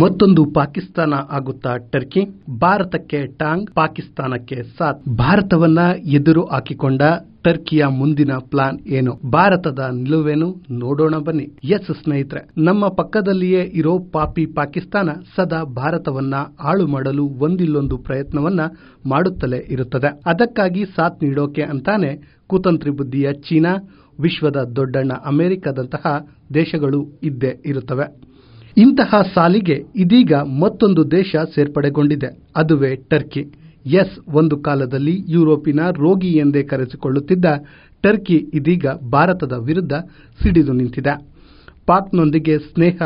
ಮತ್ತೊಂದು ಪಾಕಿಸ್ತಾನ ಆಗುತ್ತಾ ಟರ್ಕಿ ಭಾರತಕ್ಕೆ ಟಾಂಗ್ ಪಾಕಿಸ್ತಾನಕ್ಕೆ ಸಾಥ್ ಭಾರತವನ್ನ ಎದುರು ಹಾಕಿಕೊಂಡ ಟರ್ಕಿಯ ಮುಂದಿನ ಪ್ಲಾನ್ ಏನು ಭಾರತದ ನಿಲುವೇನು ನೋಡೋಣ ಬನ್ನಿ ಎಸ್ ಸ್ನೇಹಿತರೆ ನಮ್ಮ ಪಕ್ಕದಲ್ಲಿಯೇ ಇರೋ ಪಾಪಿ ಪಾಕಿಸ್ತಾನ ಸದಾ ಭಾರತವನ್ನ ಹಾಳು ಮಾಡಲು ಒಂದಿಲ್ಲೊಂದು ಪ್ರಯತ್ನವನ್ನ ಮಾಡುತ್ತಲೇ ಇರುತ್ತದೆ ಅದಕ್ಕಾಗಿ ಸಾಥ್ ನೀಡೋಕೆ ಅಂತಾನೆ ಕುತಂತ್ರಿ ಬುದ್ಧಿಯ ಚೀನಾ ವಿಶ್ವದ ದೊಡ್ಡಣ್ಣ ಅಮೆರಿಕದಂತಹ ದೇಶಗಳು ಇದ್ದೇ ಇರುತ್ತವೆ ಇಂತಹ ಸಾಲಿಗೆ ಇದೀಗ ಮತ್ತೊಂದು ದೇಶ ಸೇರ್ಪಡೆಗೊಂಡಿದೆ ಅದುವೇ ಟರ್ಕಿ ಎಸ್ ಒಂದು ಕಾಲದಲ್ಲಿ ಯುರೋಪಿನ ರೋಗಿ ಎಂದೇ ಕರೆಸಿಕೊಳ್ಳುತ್ತಿದ್ದ ಟರ್ಕಿ ಇದೀಗ ಭಾರತದ ವಿರುದ್ಧ ಸಿಡಿದು ನಿಂತಿದೆ ಪಾಕ್ನೊಂದಿಗೆ ಸ್ನೇಹ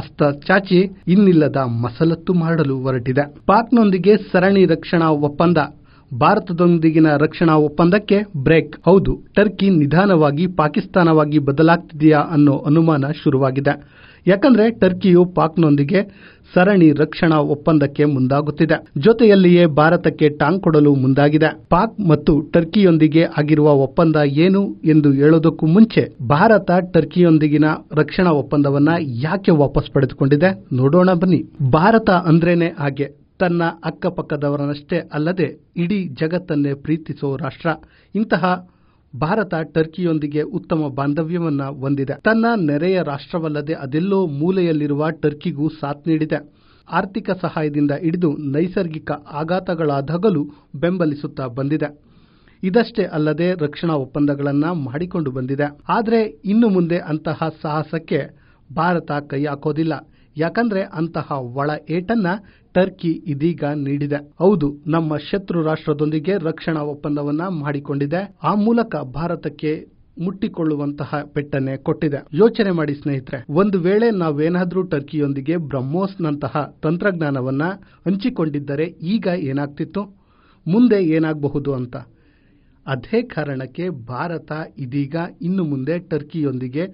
ಅಸ್ತ ಚಾಚಿ ಇನ್ನಿಲ್ಲದ ಮಸಲತ್ತು ಮಾಡಲು ಹೊರಟಿದೆ ಪಾಕ್ನೊಂದಿಗೆ ಸರಣಿ ರಕ್ಷಣಾ ಒಪ್ಪಂದ ಭಾರತದೊಂದಿಗಿನ ರಕ್ಷಣಾ ಒಪ್ಪಂದಕ್ಕೆ ಬ್ರೇಕ್ ಹೌದು ಟರ್ಕಿ ನಿಧಾನವಾಗಿ ಪಾಕಿಸ್ತಾನವಾಗಿ ಬದಲಾಗ್ತಿದೆಯಾ ಅನ್ನೋ ಅನುಮಾನ ಶುರುವಾಗಿದೆ ಯಾಕಂದ್ರೆ ಟರ್ಕಿಯು ಪಾಕ್ನೊಂದಿಗೆ ಸರಣಿ ರಕ್ಷಣಾ ಒಪ್ಪಂದಕ್ಕೆ ಮುಂದಾಗುತ್ತಿದೆ ಜೊತೆಯಲ್ಲಿಯೇ ಭಾರತಕ್ಕೆ ಟಾಂಗ್ ಕೊಡಲು ಮುಂದಾಗಿದೆ ಪಾಕ್ ಮತ್ತು ಟರ್ಕಿಯೊಂದಿಗೆ ಆಗಿರುವ ಒಪ್ಪಂದ ಏನು ಎಂದು ಹೇಳೋದಕ್ಕೂ ಮುಂಚೆ ಭಾರತ ಟರ್ಕಿಯೊಂದಿಗಿನ ರಕ್ಷಣಾ ಒಪ್ಪಂದವನ್ನ ಯಾಕೆ ವಾಪಸ್ ಪಡೆದುಕೊಂಡಿದೆ ನೋಡೋಣ ಬನ್ನಿ ಭಾರತ ಅಂದ್ರೇನೆ ಹಾಗೆ ತನ್ನ ಅಕ್ಕಪಕ್ಕದವರನ್ನಷ್ಟೇ ಅಲ್ಲದೆ ಇಡೀ ಜಗತ್ತನ್ನೇ ಪ್ರೀತಿಸೋ ರಾಷ್ಟ್ರ ಇಂತಹ ಭಾರತ ಟರ್ಕಿಯೊಂದಿಗೆ ಉತ್ತಮ ಬಾಂಧವ್ಯವನ್ನು ಹೊಂದಿದೆ ತನ್ನ ನೆರೆಯ ರಾಷ್ಟ್ರವಲ್ಲದೆ ಅದೆಲ್ಲೋ ಮೂಲೆಯಲ್ಲಿರುವ ಟರ್ಕಿಗೂ ಸಾಥ್ ನೀಡಿದೆ ಆರ್ಥಿಕ ಸಹಾಯದಿಂದ ಹಿಡಿದು ನೈಸರ್ಗಿಕ ಆಘಾತಗಳಾದಾಗಲೂ ಬೆಂಬಲಿಸುತ್ತಾ ಬಂದಿದೆ ಇದಷ್ಟೇ ಅಲ್ಲದೆ ರಕ್ಷಣಾ ಒಪ್ಪಂದಗಳನ್ನು ಮಾಡಿಕೊಂಡು ಬಂದಿದೆ ಆದರೆ ಇನ್ನು ಮುಂದೆ ಅಂತಹ ಸಾಹಸಕ್ಕೆ ಭಾರತ ಕೈ ಹಾಕೋದಿಲ್ಲ ಯಾಕಂದ್ರೆ ಅಂತಹ ಒಳ ಏಟನ್ನ ಟರ್ಕಿ ಇದೀಗ ನೀಡಿದೆ ಹೌದು ನಮ್ಮ ಶತ್ರು ರಾಷ್ಟ್ರದೊಂದಿಗೆ ರಕ್ಷಣಾ ಒಪ್ಪಂದವನ್ನ ಮಾಡಿಕೊಂಡಿದೆ ಆ ಮೂಲಕ ಭಾರತಕ್ಕೆ ಮುಟ್ಟಿಕೊಳ್ಳುವಂತಹ ಪೆಟ್ಟನೆ ಕೊಟ್ಟಿದೆ ಯೋಚನೆ ಮಾಡಿ ಸ್ನೇಹಿತರೆ ಒಂದು ವೇಳೆ ನಾವೇನಾದರೂ ಟರ್ಕಿಯೊಂದಿಗೆ ಬ್ರಹ್ಮೋಸ್ ನಂತಹ ತಂತ್ರಜ್ಞಾನವನ್ನ ಹಂಚಿಕೊಂಡಿದ್ದರೆ ಈಗ ಏನಾಗ್ತಿತ್ತು ಮುಂದೆ ಏನಾಗಬಹುದು ಅಂತ ಅದೇ ಕಾರಣಕ್ಕೆ ಭಾರತ ಇದೀಗ ಇನ್ನು ಮುಂದೆ ಟರ್ಕಿಯೊಂದಿಗೆ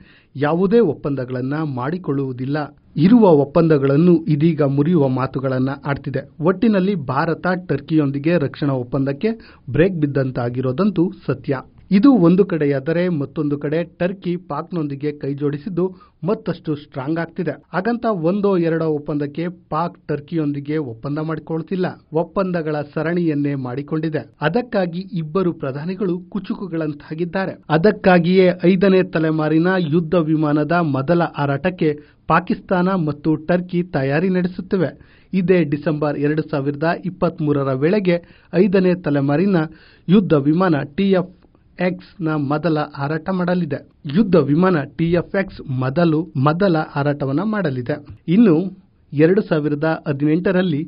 ಯಾವುದೇ ಒಪ್ಪಂದಗಳನ್ನು ಮಾಡಿಕೊಳ್ಳುವುದಿಲ್ಲ ಇರುವ ಒಪ್ಪಂದಗಳನ್ನು ಇದೀಗ ಮುರಿಯುವ ಮಾತುಗಳನ್ನು ಆಡ್ತಿದೆ ಒಟ್ಟಿನಲ್ಲಿ ಭಾರತ ಟರ್ಕಿಯೊಂದಿಗೆ ರಕ್ಷಣಾ ಒಪ್ಪಂದಕ್ಕೆ ಬ್ರೇಕ್ ಬಿದ್ದಂತಾಗಿರೋದಂತೂ ಸತ್ಯ ಇದು ಒಂದು ಕಡೆಯಾದರೆ ಮತ್ತೊಂದು ಕಡೆ ಟರ್ಕಿ ಪಾಕ್ನೊಂದಿಗೆ ಕೈಜೋಡಿಸಿದ್ದು ಮತ್ತಷ್ಟು ಸ್ಟ್ರಾಂಗ್ ಆಗ್ತಿದೆ ಹಾಗಂತ ಒಂದೋ ಎರಡೋ ಒಪ್ಪಂದಕ್ಕೆ ಪಾಕ್ ಟರ್ಕಿಯೊಂದಿಗೆ ಒಪ್ಪಂದ ಮಾಡಿಕೊಳ್ಳುತ್ತಿಲ್ಲ ಒಪ್ಪಂದಗಳ ಸರಣಿಯನ್ನೇ ಮಾಡಿಕೊಂಡಿದೆ ಅದಕ್ಕಾಗಿ ಇಬ್ಬರು ಪ್ರಧಾನಿಗಳು ಕುಚುಕುಗಳಂತಾಗಿದ್ದಾರೆ ಅದಕ್ಕಾಗಿಯೇ ಐದನೇ ತಲೆಮಾರಿನ ಯುದ್ಧ ವಿಮಾನದ ಮೊದಲ ಹಾರಾಟಕ್ಕೆ ಪಾಕಿಸ್ತಾನ ಮತ್ತು ಟರ್ಕಿ ತಯಾರಿ ನಡೆಸುತ್ತಿವೆ ಇದೇ ಡಿಸೆಂಬರ್ ಎರಡು ಸಾವಿರದ ಇಪ್ಪತ್ಮೂರರ ವೇಳೆಗೆ ಐದನೇ ತಲೆಮಾರಿನ ಯುದ್ಧ ವಿಮಾನ ಟಿಎಫ್ ಎಕ್ಸ್ ನ ಮೊದಲ ಹಾರಾಟ ಮಾಡಲಿದೆ ಯುದ್ಧ ವಿಮಾನ ಟಿಎಫ್ಎಕ್ಸ್ ಮೊದಲು ಮೊದಲ ಹಾರಾಟವನ್ನು ಮಾಡಲಿದೆ ಇನ್ನು ಎರಡು ಸಾವಿರದ ಹದಿನೆಂಟರಲ್ಲಿ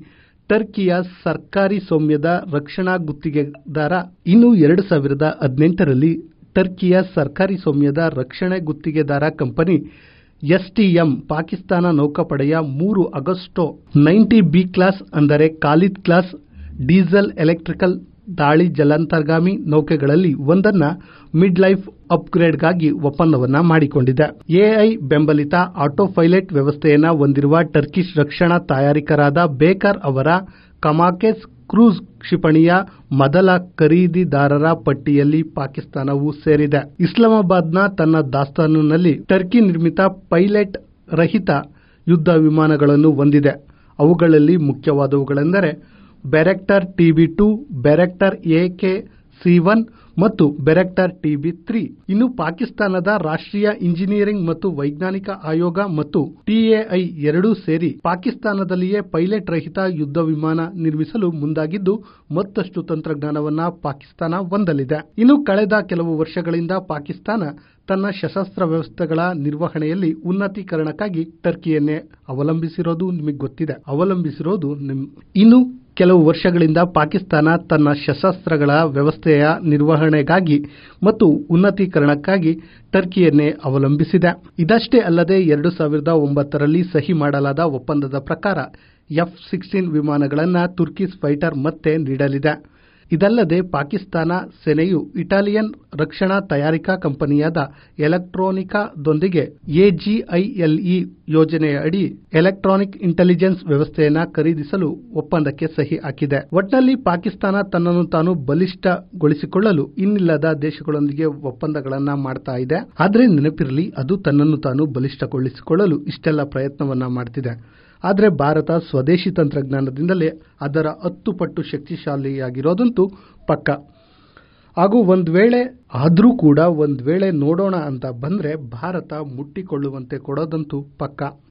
ಟರ್ಕಿಯ ಸರ್ಕಾರಿ ಸೌಮ್ಯದ ರಕ್ಷಣಾ ಗುತ್ತಿಗೆದಾರ ಇನ್ನು ಎರಡು ಸಾವಿರದ ಹದಿನೆಂಟರಲ್ಲಿ ಟರ್ಕಿಯ ಸರ್ಕಾರಿ ಸೌಮ್ಯದ ರಕ್ಷಣೆ ಗುತ್ತಿಗೆದಾರ ಕಂಪನಿ ಎಸ್ಟಿಎಂ ಪಾಕಿಸ್ತಾನ ನೌಕಾಪಡೆಯ ಮೂರು ಆಗಸ್ಟೋ ನೈಂಟಿ ಬಿ ಕ್ಲಾಸ್ ಅಂದರೆ ಖಾಲಿದ್ ಕ್ಲಾಸ್ ಡೀಸೆಲ್ ಎಲೆಕ್ಟ್ರಿಕಲ್ ದಾಳಿ ಜಲಾಂತರ್ಗಾಮಿ ನೌಕೆಗಳಲ್ಲಿ ಒಂದನ್ನ ಮಿಡ್ ಲೈಫ್ ಅಪ್ಗ್ರೇಡ್ಗಾಗಿ ಒಪ್ಪಂದವನ್ನ ಮಾಡಿಕೊಂಡಿದೆ ಎಐ ಬೆಂಬಲಿತ ಆಟೋ ಪೈಲಟ್ ವ್ಯವಸ್ಥೆಯನ್ನು ಹೊಂದಿರುವ ಟರ್ಕಿಶ್ ರಕ್ಷಣಾ ತಯಾರಿಕರಾದ ಬೇಕರ್ ಅವರ ಕಮಾಕೆಸ್ ಕ್ರೂಸ್ ಕ್ಷಿಪಣಿಯ ಮೊದಲ ಖರೀದಿದಾರರ ಪಟ್ಟಿಯಲ್ಲಿ ಪಾಕಿಸ್ತಾನವೂ ಸೇರಿದೆ ಇಸ್ಲಾಮಾಬಾದ್ನ ತನ್ನ ದಾಸ್ತಾನಿನಲ್ಲಿ ಟರ್ಕಿ ನಿರ್ಮಿತ ಪೈಲಟ್ ರಹಿತ ಯುದ್ಧ ವಿಮಾನಗಳನ್ನು ಹೊಂದಿದೆ ಅವುಗಳಲ್ಲಿ ಮುಖ್ಯವಾದವುಗಳೆಂದರೆ Bayraktar TB two Bayraktar AK C one ಮತ್ತು ಬೆರೆಕ್ಟರ್ ಟಿಬಿ ತ್ರೀ ಇನ್ನು ಪಾಕಿಸ್ತಾನದ ರಾಷ್ಟ್ರೀಯ ಇಂಜಿನಿಯರಿಂಗ್ ಮತ್ತು ವೈಜ್ಞಾನಿಕ ಆಯೋಗ ಮತ್ತು ಟಿಎಐ ಎರಡೂ ಸೇರಿ ಪಾಕಿಸ್ತಾನದಲ್ಲಿಯೇ ಪೈಲಟ್ ರಹಿತ ಯುದ್ಧ ವಿಮಾನ ನಿರ್ಮಿಸಲು ಮುಂದಾಗಿದ್ದು ಮತ್ತಷ್ಟು ತಂತ್ರಜ್ಞಾನವನ್ನ ಪಾಕಿಸ್ತಾನ ಹೊಂದಲಿದೆ ಇನ್ನು ಕಳೆದ ಕೆಲವು ವರ್ಷಗಳಿಂದ ಪಾಕಿಸ್ತಾನ ತನ್ನ ಸಶಸ್ತ್ರ ವ್ಯವಸ್ಥೆಗಳ ನಿರ್ವಹಣೆಯಲ್ಲಿ ಉನ್ನತೀಕರಣಕ್ಕಾಗಿ ಟರ್ಕಿಯನ್ನೇ ಅವಲಂಬಿಸಿರೋದು ನಿಮಗೆ ಗೊತ್ತಿದೆ ಅವಲಂಬಿಸಿರೋದು ಇನ್ನು ಕೆಲವು ವರ್ಷಗಳಿಂದ ಪಾಕಿಸ್ತಾನ ತನ್ನ ಶಸ್ತ್ರಾಸ್ತ್ರಗಳ ವ್ಯವಸ್ಥೆಯ ನಿರ್ವಹಣೆಗಾಗಿ ಮತ್ತು ಉನ್ನತೀಕರಣಕ್ಕಾಗಿ ಟರ್ಕಿಯನ್ನೇ ಅವಲಂಬಿಸಿದೆ ಇದಷ್ಟೇ ಅಲ್ಲದೆ ಎರಡು ಸಾವಿರದ ಒಂಬತ್ತರಲ್ಲಿ ಸಹಿ ಮಾಡಲಾದ ಒಪ್ಪಂದದ ಪ್ರಕಾರ ಎಫ್ ಸಿಕ್ಸ್ಟೀನ್ ವಿಮಾನಗಳನ್ನು ತುರ್ಕಿಸ್ ಫೈಟರ್ ಮತ್ತೆ ನೀಡಲಿದೆ ಇದಲ್ಲದೆ ಪಾಕಿಸ್ತಾನ ಸೇನೆಯು ಇಟಾಲಿಯನ್ ರಕ್ಷಣಾ ತಯಾರಿಕಾ ಕಂಪನಿಯಾದ ಎಲೆಕ್ಟ್ರಾನಿಕಾದೊಂದಿಗೆ ಎಜಿಐಎಲ್ಇ ಯೋಜನೆಯ ಅಡಿ ಎಲೆಕ್ಟ್ರಾನಿಕ್ ಇಂಟೆಲಿಜೆನ್ಸ್ ವ್ಯವಸ್ಥೆಯನ್ನು ಖರೀದಿಸಲು ಒಪ್ಪಂದಕ್ಕೆ ಸಹಿ ಹಾಕಿದೆ ಒಟ್ನಲ್ಲಿ ಪಾಕಿಸ್ತಾನ ತನ್ನನ್ನು ತಾನು ಬಲಿಷ್ಠಗೊಳಿಸಿಕೊಳ್ಳಲು ಇನ್ನಿಲ್ಲದ ದೇಶಗಳೊಂದಿಗೆ ಒಪ್ಪಂದಗಳನ್ನು ಮಾಡ್ತಾ ಇದೆ ಆದರೆ ನೆನಪಿರಲಿ ಅದು ತನ್ನನ್ನು ತಾನು ಬಲಿಷ್ಠಗೊಳಿಸಿಕೊಳ್ಳಲು ಇಷ್ಟೆಲ್ಲ ಪ್ರಯತ್ನವನ್ನ ಮಾಡುತ್ತಿದೆ ಆದರೆ ಭಾರತ ಸ್ವದೇಶಿ ತಂತ್ರಜ್ಞಾನದಿಂದಲೇ ಅದರ ಹತ್ತು ಪಟ್ಟು ಶಕ್ತಿಶಾಲಿಯಾಗಿರೋದಂತೂ ಪಕ್ಕ ಹಾಗೂ ಒಂದು ವೇಳೆ ಆದರೂ ಕೂಡ ಒಂದು ವೇಳೆ ನೋಡೋಣ ಅಂತ ಬಂದರೆ ಭಾರತ ಮುಟ್ಟಿಕೊಳ್ಳುವಂತೆ ಕೊಡೋದಂತೂ ಪಕ್ಕ